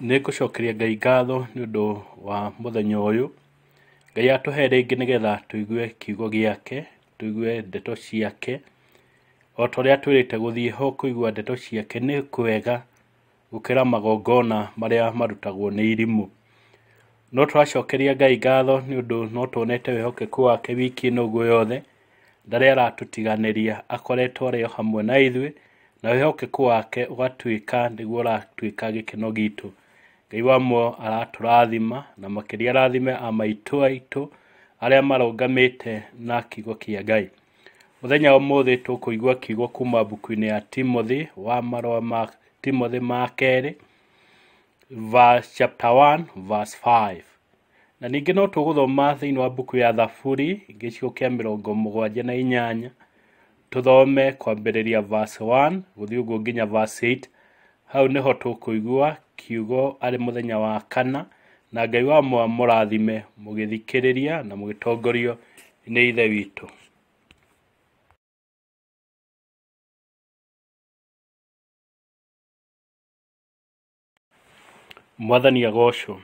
nä ngå cokeria ngai ngatho nä å ndå wa må yå ngai nä getha tå igue kiugo tå igue ndeto ciake o ta te gå gũthiĩ ho igua ndeto ciake nä kwega ra magongona a marutagwo nä irimå no tũracokeria ngai ngatho å ndå no wä hokeku wake wiki å guo yothe tiganä ria akoretwo arĩ o hamwe na ithuä na hokeku wake ũgatuĩka nĩguo ũratuĩka gĩkeno gitå ngai mwo aratũrathima na makĩria rathime arä a arĩa te na kiugo kia ngai mũthenya kå igua kiugo kuma mbuku inä ya timothy wa marũa ma timothy ma kerä na chapter 1 verse 5 na thä no wa mbuku ya thaburi mä rongo må mũgwanja na inyanya tũthome kwambĩrĩria verse 1 gũthiĩ ũguo nginya verse 8 hau kå igua kiugo må thenya wa kana na Ngai wa rä ria na tongorio nä Ithe witå Mwathani agocwo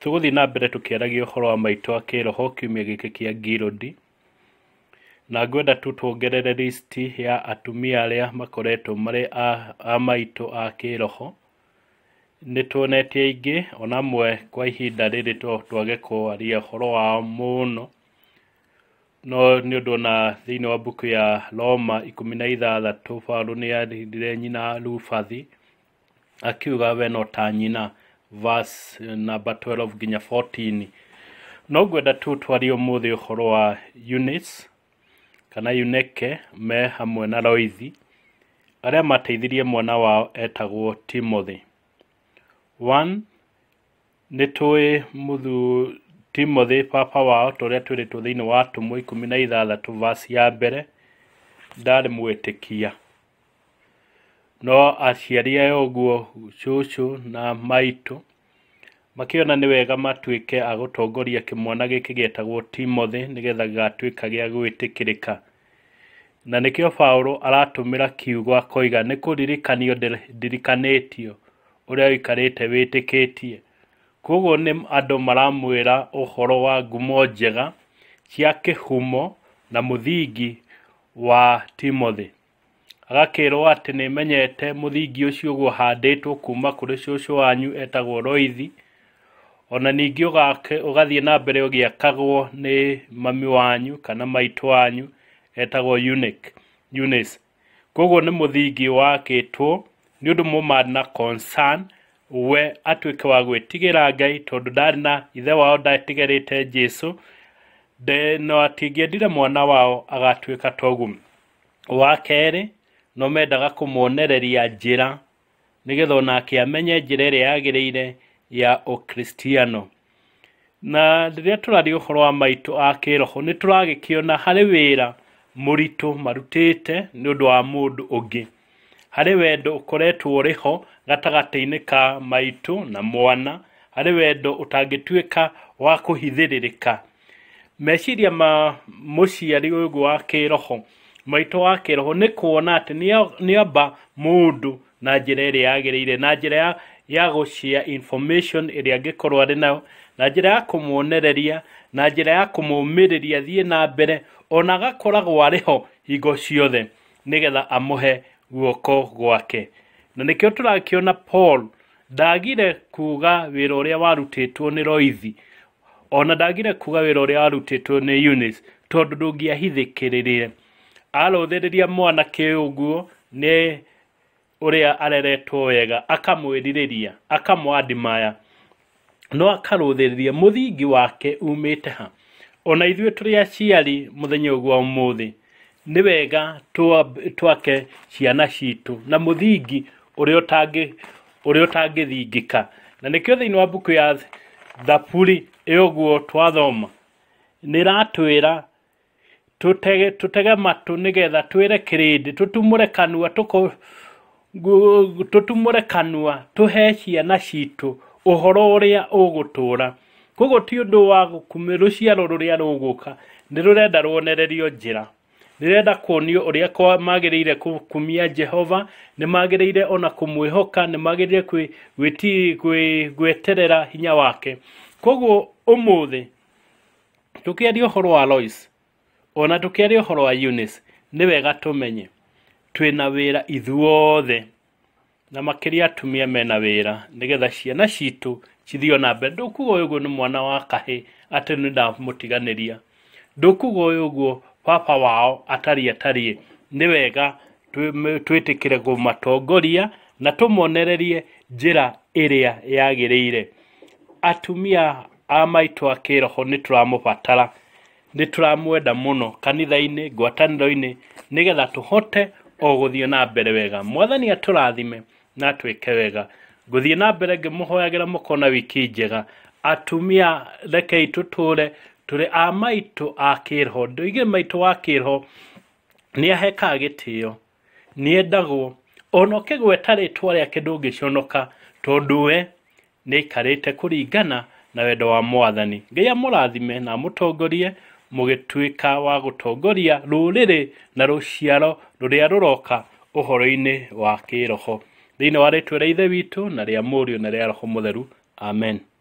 tũgũthiĩ na mbere å ũhoro wa maitũ a kĩĩroho kiumia kä a Gĩrũndi na ngwenda tu tuongerere list ya atumia arĩa makoretwo marĩ a maitũ a kĩroho nĩ tuonetie aingĩ ona mwe kwa ihinda rĩrĩ to twage kwaria ũhoro wao mũno no nĩ ũndũ na thĩinĩ wa mbuku ya Roma ikũmi na ithathatũ Paũlũ nĩ arĩrire nyina rubathi akiuga we no ta nyina na 12 nginya 14 no ngwenda tu twarie ũmũthĩ ũhoro wa units kana Uneke me hamwe na Loithi arĩa mateithirie mwana wao etagwo Timothy. One, nĩ tũĩ mũthu Timothy papa wao tũrĩa twĩrĩtwo thĩinĩ wa Atũmwo ikũmi na ithathatũ vasi ya mbere ndarĩ mwĩtĩkia no aciari a ũguo cũcũ na maitũ makiona nĩ wega matuĩke a gũtongoria kĩmwana gĩkĩ gĩetagwo Timothy nĩgetha gĩgatuĩka gĩa gwĩtĩkĩrĩka na nĩkĩo Paũlũ aratũmĩra kiugo akoiga nĩ kũririkanio ndirikanĩtio ũrĩa ũikarĩte wĩtĩkĩtie kwoguo nĩ andũ maramwĩra ũhoro wa ngumo njega cia kĩhumo na mũthingi wa Timothy agakĩrwo atĩ nĩmenyete mũthingi ũcio ũguo handĩtwo kuma kũrĩ cũcũ wanyu etagwo roithi ningä na ningĩ ũgathiĩ na mbere akagwo nä mami wanyu kana maitå wanyu etagwo thingi Koguo nĩ mũthingi wakĩtwo nĩ ũndũ mũma na concern we ke wa ra Ngai tondå ndarä na ithe wao jesu de no atingĩendire mwana wao ka togu Wa kerä no mendaga nä getha ona akä amenye yagä rä ire ya ukristiano na rĩrĩa tũraria ũhoro wa maitũ a kĩroho nĩ tũragĩkĩona harĩ wĩra mũritũ marutĩte nĩ ũndũ wa mũndũ ũngĩ harĩ wendo ũkoretwo ũrĩ ho gatagatĩ-inĩ ka maitũ na mwana harĩ wendo ũtangĩtuĩka wa kũhithĩrĩrĩka meciria ma mũciari ũyũ wa kĩroho maitũ wa kĩroho nĩ kuona atĩ nĩ amba mũndũ na njĩra ĩrĩa yagĩrĩire na njĩra ya ya gå cia information ä rä korwo arä nayo na njä ra ya kå mwonereria na njä ra ya kå må rä ria thiä na mbere ona agakoragwo arä ho hingo ciothe nä getha amũhe guoko gwake na nä kä o tå rakä paul ndagire kuga wä ra å rä a warutä two nä roithi ona ndagire kuga wä ra å rä a warutä two nä unis tondå ndå ngä ahithä kä rä rä re arå thä rä ria mwanake å guo nä uria areretwo wega akamwiririria akamwadimaya no akarũthĩrĩria mũthingi wake umĩte ha ona ithuĩ tũrĩ aciari mũthenya ũguo ũmũthĩ nĩ wega twake ciana citũ na mũthingi ũrĩa ũtangĩthingĩka na nĩkĩo thĩinĩ wa mbuku ya thaburi ĩũguo twathoma nĩ ĩratwĩra tũtege matũ nĩgetha twĩre kĩrĩndĩ tũtumũre kanua tutumure kanua tuhe ciana citå å horo å rä a å gå tå ra koguo ti å ndå wa rå ciaro rå rä a rå gå ka nä rå renda rwonererio njä ra nä kuonio å rä a magä rä ire kumia jehova nä magä rä ire ona kå mwä hoka nä magä rä gweterera hinya wake koguo å må thä tå kä aria å horo wa Lois, ona tå kä aria å horo wa Eunice, nä wega tå menye wä ra ithuothe na makiria atumia mena nä nigetha ciana citu cithio na mbere å guo ni mwana wa kahi ati ni ndamutiganiria å guo baba wao atari atari ni wega gå matongoria na a yagä rä ire atumia a tå ramå batara nä tå ramwenda må no kanitha ro-inä nä getha tå hote o na mbere wega mwathani atũrathime na twĩke wega ngũthiĩ na mbere ngĩmũhoyagĩra mũkona wiki njega atumia rekei tũtũre tũrĩ a maitũ a kĩrho ndũige maitũ wa kĩrho nĩ ahekaga gĩtĩo nĩendagwo ona ũkĩgweta rĩtwa rĩake ndũngĩconoka tondũ we nĩ aikarĩte kũringana na wendo wa mwathani ngai amũrathime na amũtongorie mugituika wa gutongoria ruriri na ruciaro ruria ruroka uhoro-ini wa kiroho thiini wa ritwa ria ithe witu na ria muriu na ria roho mutheru amen